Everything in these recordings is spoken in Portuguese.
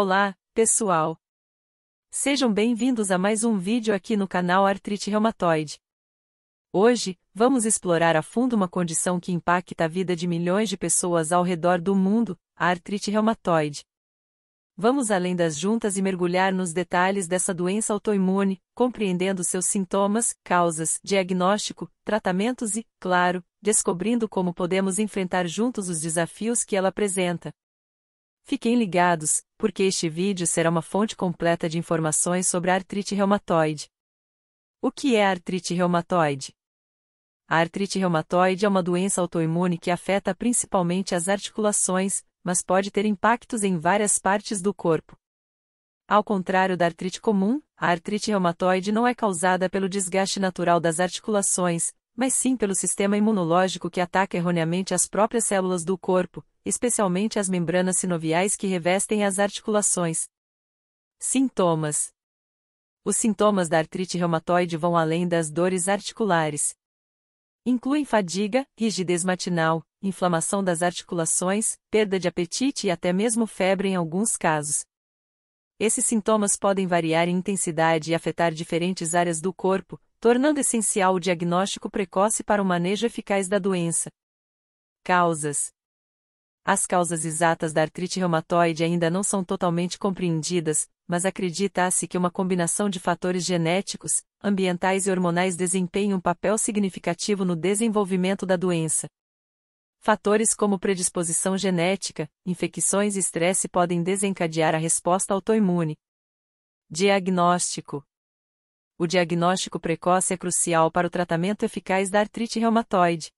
Olá, pessoal! Sejam bem-vindos a mais um vídeo aqui no canal Artrite Reumatoide. Hoje, vamos explorar a fundo uma condição que impacta a vida de milhões de pessoas ao redor do mundo, a artrite reumatoide. Vamos além das juntas e mergulhar nos detalhes dessa doença autoimune, compreendendo seus sintomas, causas, diagnóstico, tratamentos e, claro, descobrindo como podemos enfrentar juntos os desafios que ela apresenta. Fiquem ligados, porque este vídeo será uma fonte completa de informações sobre a artrite reumatoide. O que é a artrite reumatoide? A artrite reumatoide é uma doença autoimune que afeta principalmente as articulações, mas pode ter impactos em várias partes do corpo. Ao contrário da artrite comum, a artrite reumatoide não é causada pelo desgaste natural das articulações, mas sim pelo sistema imunológico que ataca erroneamente as próprias células do corpo, especialmente as membranas sinoviais que revestem as articulações. Sintomas: Os sintomas da artrite reumatoide vão além das dores articulares. Incluem fadiga, rigidez matinal, inflamação das articulações, perda de apetite e até mesmo febre em alguns casos. Esses sintomas podem variar em intensidade e afetar diferentes áreas do corpo, tornando essencial o diagnóstico precoce para o manejo eficaz da doença. Causas As causas exatas da artrite reumatoide ainda não são totalmente compreendidas, mas acredita-se que uma combinação de fatores genéticos, ambientais e hormonais desempenha um papel significativo no desenvolvimento da doença. Fatores como predisposição genética, infecções e estresse podem desencadear a resposta autoimune. Diagnóstico o diagnóstico precoce é crucial para o tratamento eficaz da artrite reumatoide.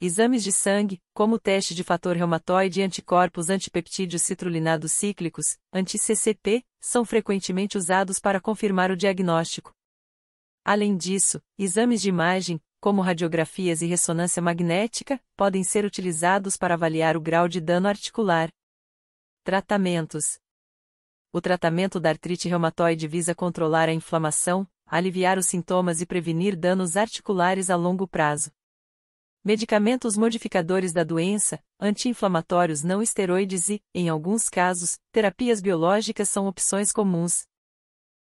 Exames de sangue, como o teste de fator reumatoide e anticorpos antipeptídeos citrulinados cíclicos, anti-CCP, são frequentemente usados para confirmar o diagnóstico. Além disso, exames de imagem, como radiografias e ressonância magnética, podem ser utilizados para avaliar o grau de dano articular. Tratamentos o tratamento da artrite reumatoide visa controlar a inflamação, aliviar os sintomas e prevenir danos articulares a longo prazo. Medicamentos modificadores da doença, anti-inflamatórios não esteroides e, em alguns casos, terapias biológicas são opções comuns.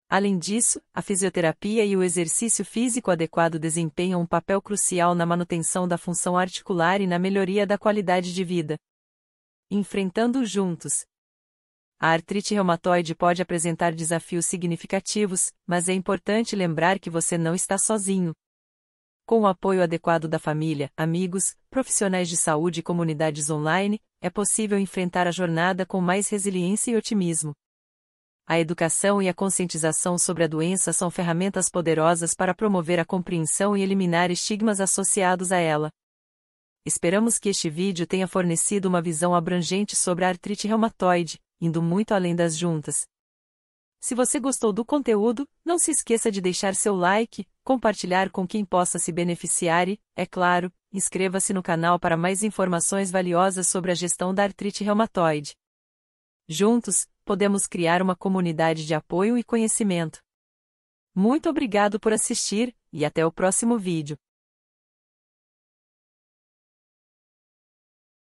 Além disso, a fisioterapia e o exercício físico adequado desempenham um papel crucial na manutenção da função articular e na melhoria da qualidade de vida. Enfrentando juntos, a artrite reumatoide pode apresentar desafios significativos, mas é importante lembrar que você não está sozinho. Com o apoio adequado da família, amigos, profissionais de saúde e comunidades online, é possível enfrentar a jornada com mais resiliência e otimismo. A educação e a conscientização sobre a doença são ferramentas poderosas para promover a compreensão e eliminar estigmas associados a ela. Esperamos que este vídeo tenha fornecido uma visão abrangente sobre a artrite reumatoide, indo muito além das juntas. Se você gostou do conteúdo, não se esqueça de deixar seu like, compartilhar com quem possa se beneficiar e, é claro, inscreva-se no canal para mais informações valiosas sobre a gestão da artrite reumatoide. Juntos, podemos criar uma comunidade de apoio e conhecimento. Muito obrigado por assistir, e até o próximo vídeo.